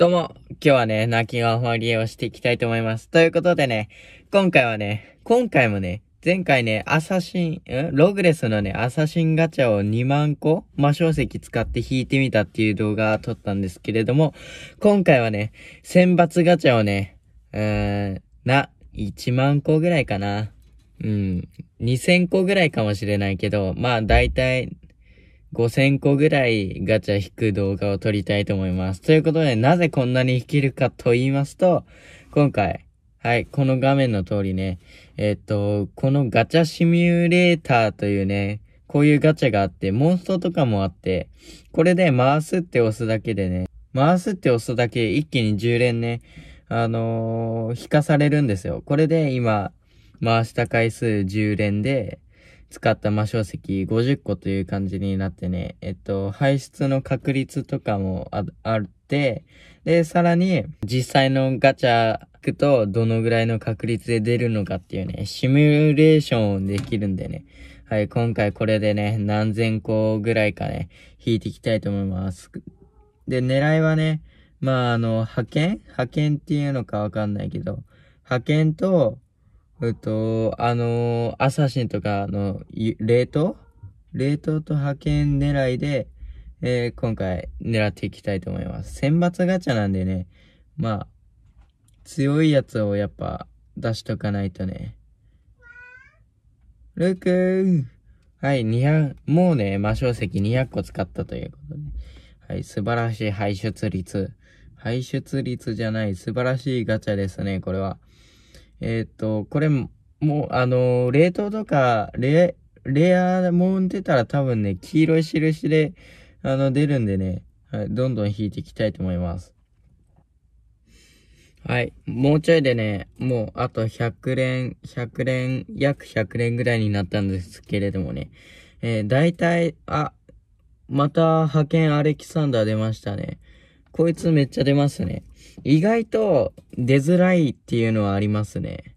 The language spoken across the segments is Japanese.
どうも、今日はね、泣き顔ファリエをしていきたいと思います。ということでね、今回はね、今回もね、前回ね、アサシン、んログレスのね、アサシンガチャを2万個魔晶石使って引いてみたっていう動画撮ったんですけれども、今回はね、選抜ガチャをね、うーん、な、1万個ぐらいかな。うん、2000個ぐらいかもしれないけど、まあ大体5000個ぐらいガチャ引く動画を撮りたいと思います。ということで、なぜこんなに引けるかと言いますと、今回、はい、この画面の通りね、えっと、このガチャシミュレーターというね、こういうガチャがあって、モンストとかもあって、これで回すって押すだけでね、回すって押すだけ一気に10連ね、あのー、引かされるんですよ。これで今、回した回数10連で、使った魔晶石50個という感じになってね、えっと、排出の確率とかもあって、で、さらに実際のガチャくとどのぐらいの確率で出るのかっていうね、シミュレーションできるんでね。はい、今回これでね、何千個ぐらいかね、引いていきたいと思います。で、狙いはね、まあ、あの、派遣派遣っていうのかわかんないけど、派遣と、えっと、あのー、アサシンとかの、冷凍冷凍と派遣狙いで、えー、今回狙っていきたいと思います。選抜ガチャなんでね、まあ、強いやつをやっぱ出しとかないとね。ルークーはい、200、もうね、魔晶石200個使ったということで。はい、素晴らしい排出率。排出率じゃない、素晴らしいガチャですね、これは。えっ、と、これも、もう、あのー、冷凍とか、レ、レアもん出たら多分ね、黄色い印で、あの、出るんでね、はい、どんどん引いていきたいと思います。はい。もうちょいでね、もうあと100連、100連、約100連ぐらいになったんですけれどもね。えー、大体、あ、また派遣アレキサンダー出ましたね。こいつめっちゃ出ますね。意外と出づらいっていうのはありますね。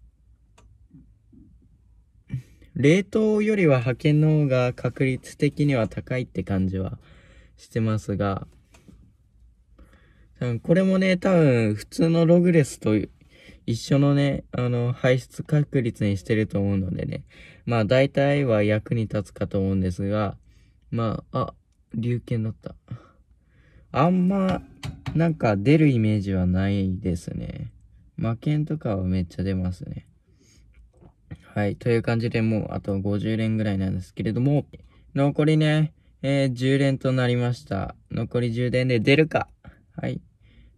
冷凍よりは派遣の方が確率的には高いって感じはしてますが、これもね、多分普通のログレスと一緒のね、あの、排出確率にしてると思うのでね、まあ大体は役に立つかと思うんですが、まあ、あ、流券だった。あんま、なんか出るイメージはないですね。魔剣とかはめっちゃ出ますね。はい。という感じでもうあと50連ぐらいなんですけれども、残りね、えー、10連となりました。残り10連で出るか。はい。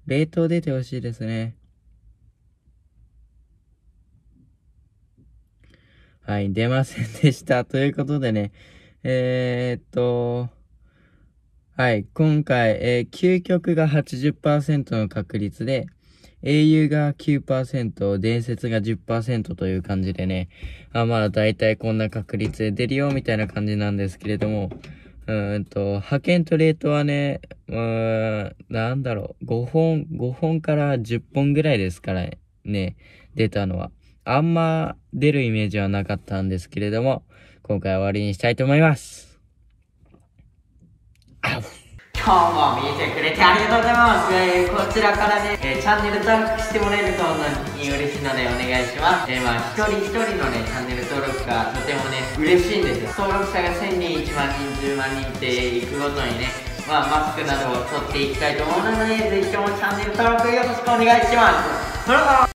冷凍出てほしいですね。はい、出ませんでした。ということでね、えー、っと、はい、今回、えー、究極が80%の確率で、英雄が9%、伝説が10%という感じでね、あまあたいこんな確率で出るよみたいな感じなんですけれども、うんと、派遣とレートはね、うーん、なんだろう、5本、5本から10本ぐらいですからね、出たのは。あんま出るイメージはなかったんですけれども、今回は終わりにしたいと思います。今日も見てくれてありがとうございます、えー、こちらからね、えー、チャンネル登録してもらえると本当に嬉しいのでお願いします、えー、まあ一人一人のねチャンネル登録がとてもね嬉しいんですよ登録者が1000人1万人10万人っていくごとにねまあ、マスクなどを取っていきたいと思うので、ぜひともチャンネル登録よろしくお願いします。それでは